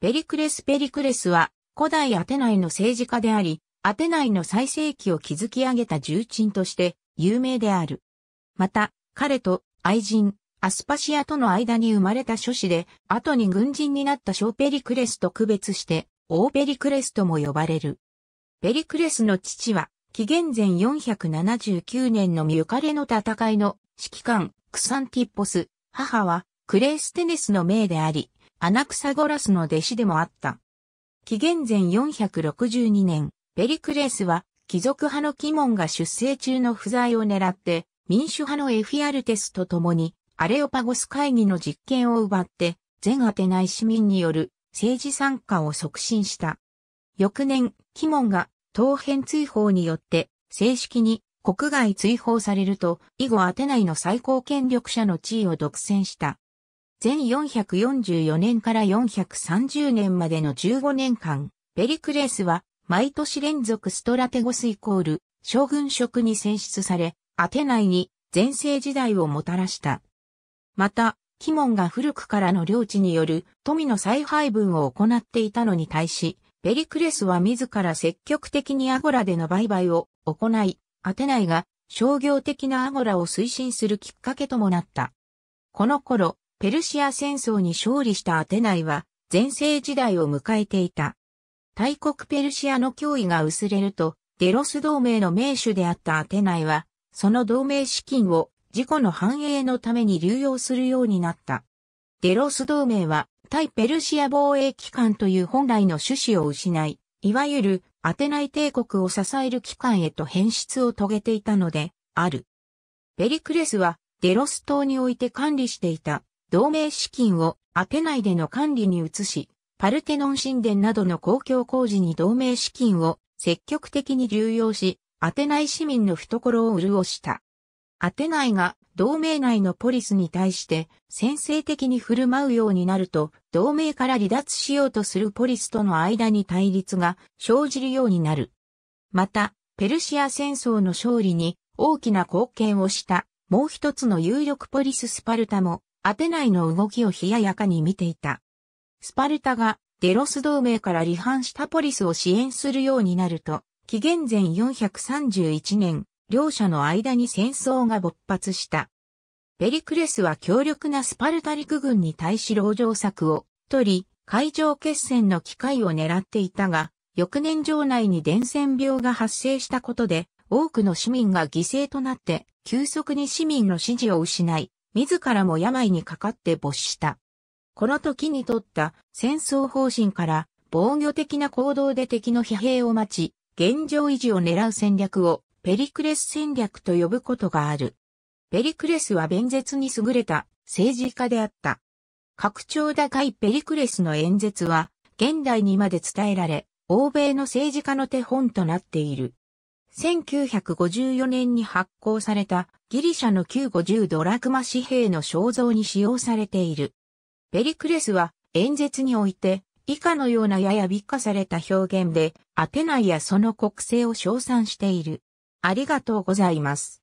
ペリクレス・ペリクレスは、古代アテナイの政治家であり、アテナイの最盛期を築き上げた重鎮として有名である。また、彼と愛人、アスパシアとの間に生まれた諸子で、後に軍人になった小ペリクレスと区別して、大ペリクレスとも呼ばれる。ペリクレスの父は、紀元前479年のミュカレの戦いの指揮官、クサンティッポス、母はクレーステネスの命であり、アナクサゴラスの弟子でもあった。紀元前462年、ペリクレースは貴族派のキモンが出生中の不在を狙って民主派のエフィアルテスと共にアレオパゴス会議の実権を奪って全アテナイ市民による政治参加を促進した。翌年、キモンが当編追放によって正式に国外追放されると以後アテナイの最高権力者の地位を独占した。全444年から430年までの15年間、ペリクレスは毎年連続ストラテゴスイコール将軍職に選出され、アテナイに前世時代をもたらした。また、キモンが古くからの領地による富の再配分を行っていたのに対し、ペリクレスは自ら積極的にアゴラでの売買を行い、アテナイが商業的なアゴラを推進するきっかけともなった。この頃、ペルシア戦争に勝利したアテナイは前世時代を迎えていた。大国ペルシアの脅威が薄れると、デロス同盟の名手であったアテナイは、その同盟資金を自己の繁栄のために流用するようになった。デロス同盟は対ペルシア防衛機関という本来の趣旨を失い、いわゆるアテナイ帝国を支える機関へと変質を遂げていたので、ある。ペリクレスはデロス島において管理していた同盟資金をアテナイでの管理に移し、パルテノン神殿などの公共工事に同盟資金を積極的に流用し、アテナイ市民の懐を潤した。アテナイが同盟内のポリスに対して先制的に振る舞うようになると、同盟から離脱しようとするポリスとの間に対立が生じるようになる。また、ペルシア戦争の勝利に大きな貢献をしたもう一つの有力ポリススパルタもアテナイの動きを冷ややかに見ていた。スパルタがデロス同盟から離反したポリスを支援するようになると、紀元前431年、両者の間に戦争が勃発した。ペリクレスは強力なスパルタ陸軍に対し籠城策を取り、海上決戦の機会を狙っていたが、翌年城内に伝染病が発生したことで、多くの市民が犠牲となって、急速に市民の支持を失い、自らも病にかかって没した。この時に取った戦争方針から防御的な行動で敵の疲弊を待ち、現状維持を狙う戦略をペリクレス戦略と呼ぶことがある。ペリクレスは弁舌に優れた政治家であった。拡張高いペリクレスの演説は現代にまで伝えられ、欧米の政治家の手本となっている。1954年に発行されたギリシャの950ドラクマ紙幣の肖像に使用されている。ペリクレスは演説において以下のようなやや美化された表現でアテナイやその国政を称賛している。ありがとうございます。